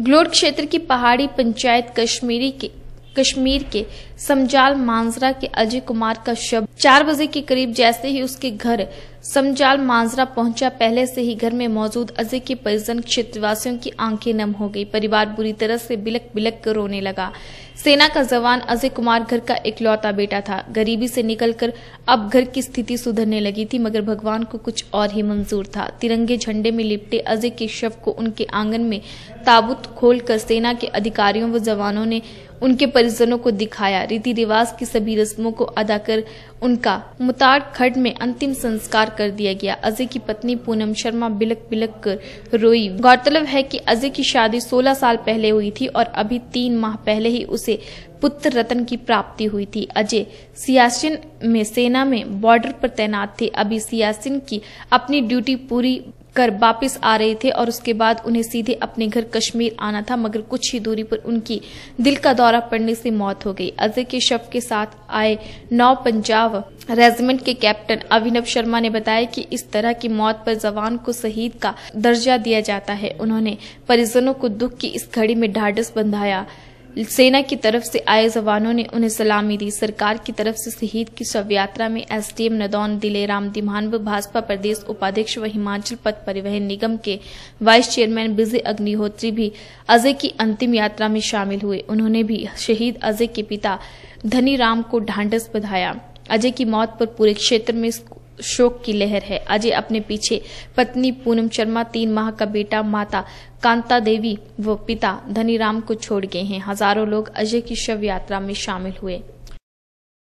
glowed क्षेत्र की पहाड़ी पंचायत कश्मीरी के कश्मीर के समजाल मांजरा के अजय कुमार का शव चार बजे के करीब जैसे ही उसके घर समजाल मांजरा पहुंचा पहले से ही घर में मौजूद अजय के परिजन क्षेत्रवासियों की आंखें नम हो गई परिवार बुरी तरह से बिलक बिलक कर रोने लगा सेना का जवान अजय कुमार घर का इकलौता बेटा था गरीबी से निकलकर अब घर की स्थिति सुधरने लगी थी मगर भगवान को कुछ और ही मंजूर था तिरंगे झंडे में लिपटे अजय के शव को उनके आंगन में ताबूत खोलकर सेना के अधिकारियों व जवानों ने उनके परिजनों को दिखाया रीति रिवाज की सभी रस्मों को अदा कर उनका मुतार खड में अंतिम संस्कार कर दिया गया अजय की पत्नी पूनम शर्मा बिलक बिलक कर रोई गौरतलब है कि अजय की शादी 16 साल पहले हुई थी और अभी तीन माह पहले ही उसे पुत्र रतन की प्राप्ति हुई थी अजय सियासिन में सेना में बॉर्डर पर तैनात थे अभी सियासिन की अपनी ड्यूटी पूरी कर वापस आ रहे थे और उसके बाद उन्हें सीधे अपने घर कश्मीर आना था मगर कुछ ही दूरी पर उनकी दिल का दौरा पड़ने से मौत हो गई अजय के शव के साथ आए नौ पंजाब रेजिमेंट के कैप्टन अभिनव शर्मा ने बताया कि इस तरह की मौत पर जवान को शहीद का दर्जा दिया जाता है उन्होंने परिजनों को दुख की इस घड़ी में ढाडस बंधाया सेना की तरफ से आए जवानों ने उन्हें सलामी दी सरकार की तरफ से शहीद की शव यात्रा में एसडीएम नदौन दिलेराम दिमान व भाजपा प्रदेश उपाध्यक्ष व हिमाचल पथ परिवहन निगम के वाइस चेयरमैन विजय अग्निहोत्री भी अजय की अंतिम यात्रा में शामिल हुए उन्होंने भी शहीद अजय के पिता धनी राम को ढांढस बधाया अजय की मौत पर पूरे क्षेत्र में शोक की लहर है अजय अपने पीछे पत्नी पूनम शर्मा तीन माह का बेटा माता कांता देवी व पिता धनीराम को छोड़ गए हैं हजारों लोग अजय की शव यात्रा में शामिल हुए